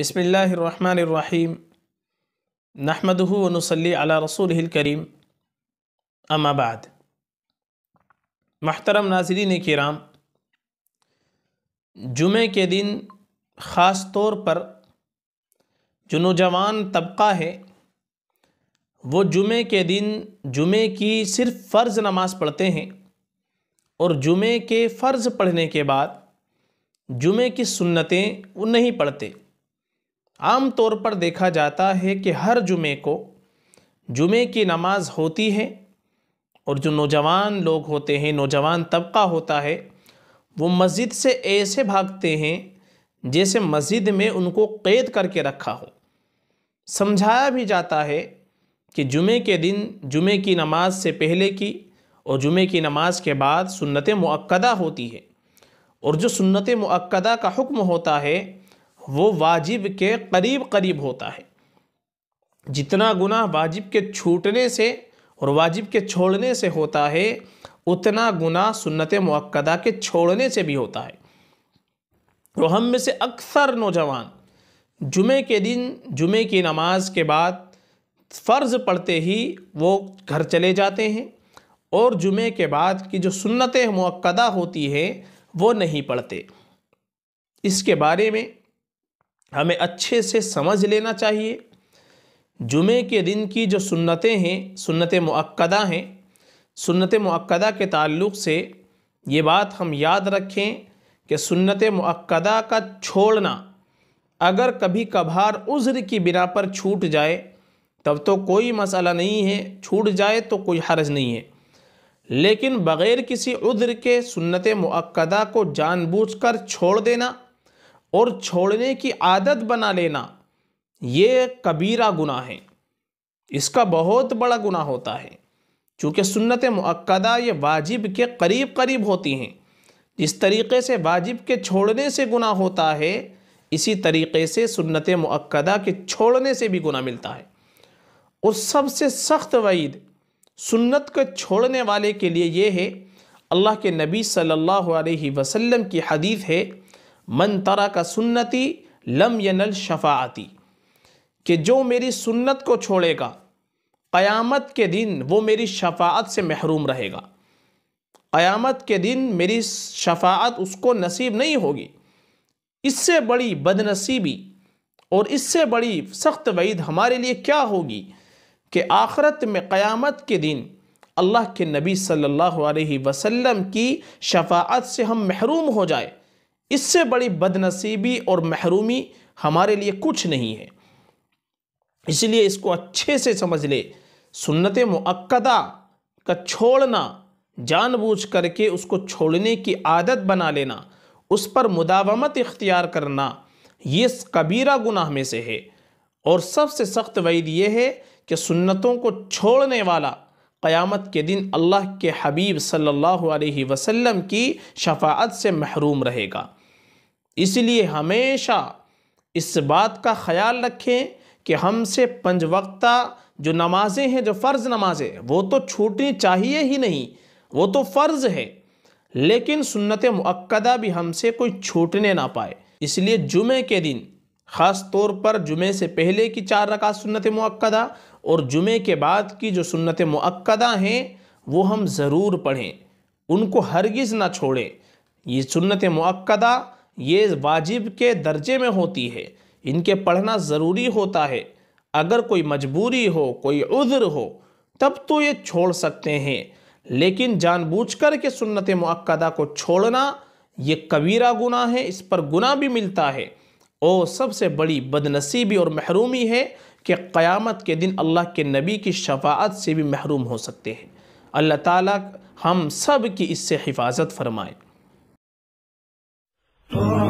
बसमीम नहमदहू वनसली अला रसूल करीम अमाबाद महतरम नाजरीन कराम जुमे के दिन ख़ास तौर पर जो नौजवान तबका है वो जुमे के दिन जुमे की सिर्फ़ फ़र्ज़ नमाज़ पढ़ते हैं और जुमे के फ़र्ज़ पढ़ने के बाद जुमे की सुन्नतें वो नहीं पढ़ते तौर पर देखा जाता है कि हर जुमे को जुमे की नमाज होती है और जो नौजवान लोग होते हैं नौजवान तबका होता है वो मस्जिद से ऐसे भागते हैं जैसे मस्जिद में उनको कैद करके रखा हो समझाया भी जाता है कि जुमे के दिन जुमे की नमाज से पहले की और जुमे की नमाज के बाद सुन्नत मक्दा होती है और जो सुन्नत मक्दा का हुक्म होता है वो वाजिब के करीब करीब होता है जितना गुनाह वाजिब के छूटने से और वाजिब के छोड़ने से होता है उतना गुनाह सुन्नत मक्दा के छोड़ने से भी होता है तो हम में से अक्सर नौजवान जुमे के दिन जुमे की नमाज के बाद फ़र्ज़ पढ़ते ही वो घर चले जाते हैं और जुमे के बाद की जो सुन्नत मक्दा होती है वो नहीं पढ़ते इसके बारे में हमें अच्छे से समझ लेना चाहिए जुमे के दिन की जो सुन्नतें हैं सुन्नत मक्दा हैं सुन्नत मक्दा के ताल्लुक़ से ये बात हम याद रखें कि सुन्नत मक्दा का छोड़ना अगर कभी कभार उज़्र की बिना पर छूट जाए तब तो कोई मसला नहीं है छूट जाए तो कोई हर्ज नहीं है लेकिन बग़ैर किसी उज्र के सुन्नत मक्दा को जानबूझकर छोड़ देना और छोड़ने की आदत बना लेना ये कबीरा गुना है इसका बहुत बड़ा गुना होता है चूँकि सुन्नत मक्दा ये वाजिब के करीब करीब होती हैं जिस तरीके से वाजिब के छोड़ने से गुना होता है इसी तरीके से सुन्नत मक्दा के छोड़ने से भी गुना मिलता है और सबसे सख्त वईद सुन्नत को छोड़ने वाले के लिए ये है अल्लाह के नबी सल्लल्लाहु अलैहि वसल्लम की हदीस है मन तरा का सुन्नति लम यनल शफाती कि जो मेरी सुन्नत को छोड़ेगा क़यामत के दिन वो मेरी शफात से महरूम रहेगा क़यामत के दिन मेरी शफात उसको नसीब नहीं होगी इससे बड़ी बदनसीबी और इससे बड़ी सख्त वईद हमारे लिए क्या होगी कि आखरत में क़यामत के दिन अल्लाह के नबी सल्लल्लाहु अलैहि वसल्लम की शफात से हम महरूम हो जाए इससे बड़ी बदनसीबी और महरूमी हमारे लिए कुछ नहीं है इसलिए इसको अच्छे से समझ ले सुन्नत मुक्दा का छोड़ना जानबूझ करके उसको छोड़ने की आदत बना लेना उस पर मुदावमत इख्तियार करना ये कबीरा गुनाह में से है और सबसे सख्त वैद ये है कि सुन्नतों को छोड़ने वाला क़यामत के दिन अल्लाह के हबीब सल्लल्लाहु अलैहि वसल्लम की शफात से महरूम रहेगा इसलिए हमेशा इस बात का ख्याल रखें कि हमसे पंज वक्ता जो नमाज़ें हैं जो फ़र्ज़ नमाज़ें वो तो छूटनी चाहिए ही नहीं वो तो फ़र्ज़ है लेकिन सुन्नत मक्दा भी हमसे कोई छूटने ना पाए इसलिए जुमे के दिन ख़ास तौर पर जुमे से पहले की चार रकात सुन्नत मक्दा और जुमे के बाद की जो सुन्नत मक्दा हैं वो हम ज़रूर पढ़ें उनको हरगिज़ ना छोड़ें ये सुन्नत मक्दा ये वाजिब के दर्जे में होती है इनके पढ़ना ज़रूरी होता है अगर कोई मजबूरी हो कोई उज़र हो तब तो ये छोड़ सकते हैं लेकिन जानबूझकर के सुन्नत मक्दा को छोड़ना ये कबीरा गुना है इस पर गुना भी मिलता है ओ सबसे बड़ी बदनसीबी और महरूमी है कि क़यामत के दिन अल्लाह के नबी की शफात से भी महरूम हो सकते हैं अल्लाह ताला हम सब की इससे हिफाजत फरमाए